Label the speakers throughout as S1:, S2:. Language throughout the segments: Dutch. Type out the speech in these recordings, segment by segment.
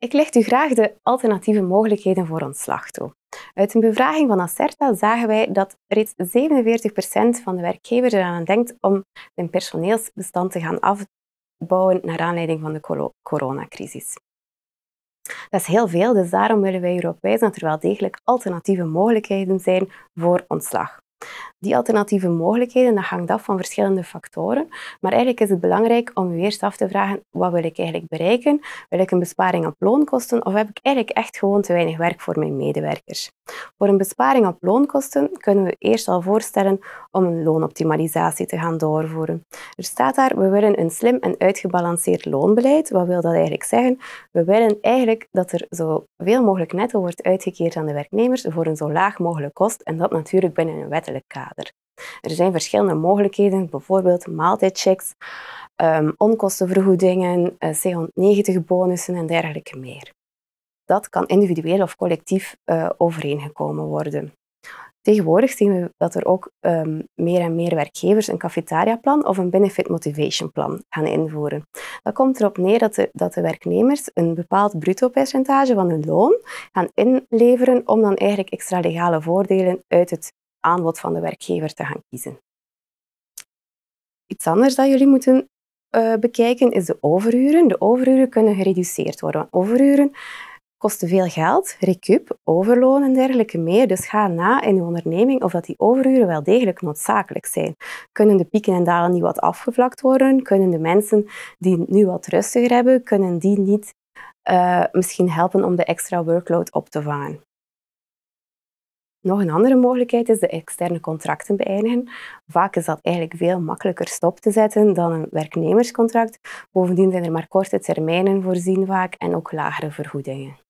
S1: Ik leg u graag de alternatieve mogelijkheden voor ontslag toe. Uit een bevraging van Acerta zagen wij dat reeds 47% van de werkgevers eraan denkt om hun personeelsbestand te gaan afbouwen naar aanleiding van de coronacrisis. Dat is heel veel, dus daarom willen wij erop wijzen dat er wel degelijk alternatieve mogelijkheden zijn voor ontslag. Die alternatieve mogelijkheden, dat hangt af van verschillende factoren. Maar eigenlijk is het belangrijk om je eerst af te vragen, wat wil ik eigenlijk bereiken? Wil ik een besparing op loonkosten of heb ik eigenlijk echt gewoon te weinig werk voor mijn medewerkers? Voor een besparing op loonkosten kunnen we eerst al voorstellen om een loonoptimalisatie te gaan doorvoeren. Er staat daar, we willen een slim en uitgebalanceerd loonbeleid. Wat wil dat eigenlijk zeggen? We willen eigenlijk dat er zoveel mogelijk netto wordt uitgekeerd aan de werknemers voor een zo laag mogelijk kost en dat natuurlijk binnen een wettelijk kader. Er zijn verschillende mogelijkheden, bijvoorbeeld maaltijdchecks, ehm, onkostenvergoedingen, eh, C190-bonussen en dergelijke meer dat kan individueel of collectief uh, overeengekomen worden. Tegenwoordig zien we dat er ook ehm, meer en meer werkgevers een cafetariaplan of een benefit motivation plan gaan invoeren. Dat komt erop neer dat de, dat de werknemers een bepaald bruto percentage van hun loon gaan inleveren om dan eigenlijk extra legale voordelen uit het aanbod van de werkgever te gaan kiezen. Iets anders dat jullie moeten eh, bekijken is de overuren. De overuren kunnen gereduceerd worden. Overuren kosten veel geld, recup, overloon en dergelijke meer. Dus ga na in uw onderneming of dat die overuren wel degelijk noodzakelijk zijn. Kunnen de pieken en dalen niet wat afgevlakt worden? Kunnen de mensen die nu wat rustiger hebben, kunnen die niet eh, misschien helpen om de extra workload op te vangen? Nog een andere mogelijkheid is de externe contracten beëindigen. Vaak is dat eigenlijk veel makkelijker stop te zetten dan een werknemerscontract. Bovendien zijn er maar korte termijnen voorzien vaak en ook lagere vergoedingen.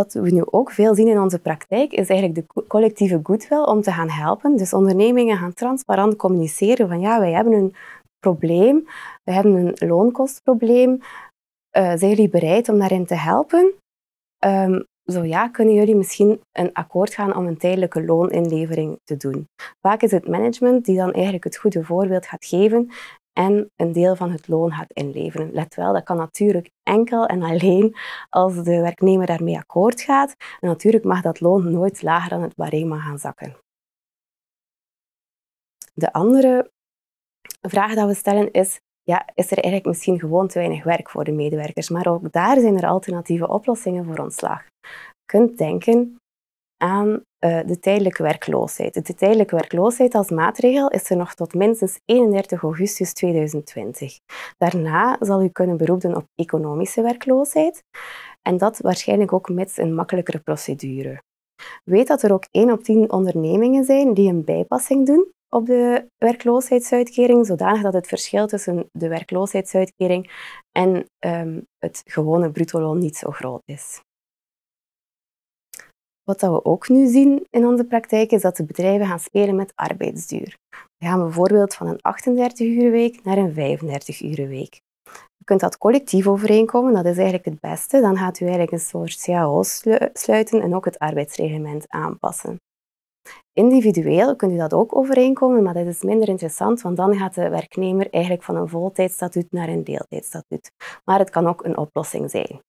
S1: Wat we nu ook veel zien in onze praktijk is eigenlijk de collectieve goodwill om te gaan helpen. Dus ondernemingen gaan transparant communiceren van ja, wij hebben een probleem, we hebben een loonkostprobleem. Eh, zijn jullie bereid om daarin te helpen? Um, zo ja, kunnen jullie misschien een akkoord gaan om een tijdelijke looninlevering te doen? Vaak is het management die dan eigenlijk het goede voorbeeld gaat geven en een deel van het loon gaat inleveren. Let wel, dat kan natuurlijk enkel en alleen als de werknemer daarmee akkoord gaat. En natuurlijk mag dat loon nooit lager dan het barema gaan zakken. De andere vraag die we stellen is, ja, is er eigenlijk misschien gewoon te weinig werk voor de medewerkers? Maar ook daar zijn er alternatieve oplossingen voor ontslag. Je kunt denken aan eh, de tijdelijke werkloosheid. De tijdelijke werkloosheid als maatregel is er nog tot minstens 31 augustus 2020. Daarna zal u kunnen beroepen op economische werkloosheid en dat waarschijnlijk ook met een makkelijkere procedure. Weet dat er ook 1 op 10 ondernemingen zijn die een bijpassing doen op de werkloosheidsuitkering, zodanig dat het verschil tussen de werkloosheidsuitkering en ehm, het gewone bruto loon niet zo groot is. Wat we ook nu zien in onze praktijk is dat de bedrijven gaan spelen met arbeidsduur. We gaan bijvoorbeeld van een 38-uur week naar een 35-uur week. Je kunt dat collectief overeenkomen, dat is eigenlijk het beste. Dan gaat u eigenlijk een soort CAO sluiten en ook het arbeidsreglement aanpassen. Individueel kunt u dat ook overeenkomen, maar dat is minder interessant, want dan gaat de werknemer eigenlijk van een voltijdstatuut naar een deeltijdstatuut. Maar het kan ook een oplossing zijn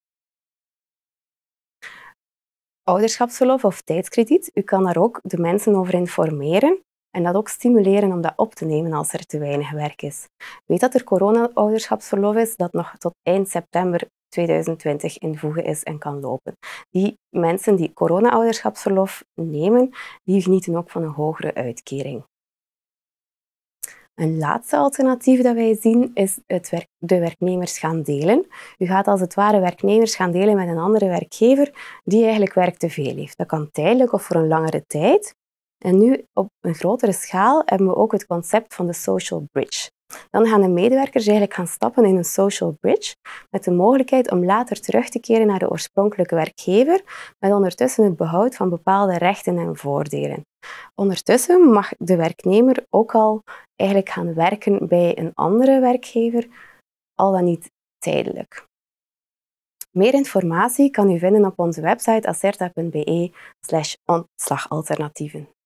S1: ouderschapsverlof of tijdskrediet. U kan daar ook de mensen over informeren en dat ook stimuleren om dat op te nemen als er te weinig werk is. Weet dat er corona-ouderschapsverlof is dat nog tot eind september 2020 in voegen is en kan lopen. Die mensen die corona-ouderschapsverlof nemen, die genieten ook van een hogere uitkering. Een laatste alternatief dat wij zien is het werk, de werknemers gaan delen. U gaat als het ware werknemers gaan delen met een andere werkgever die eigenlijk werk te veel heeft. Dat kan tijdelijk of voor een langere tijd. En nu op een grotere schaal hebben we ook het concept van de social bridge. Dan gaan de medewerkers eigenlijk gaan stappen in een social bridge met de mogelijkheid om later terug te keren naar de oorspronkelijke werkgever met ondertussen het behoud van bepaalde rechten en voordelen. Ondertussen mag de werknemer ook al eigenlijk gaan werken bij een andere werkgever, al dan niet tijdelijk. Meer informatie kan u vinden op onze website acerta.be slash ontslagalternatieven.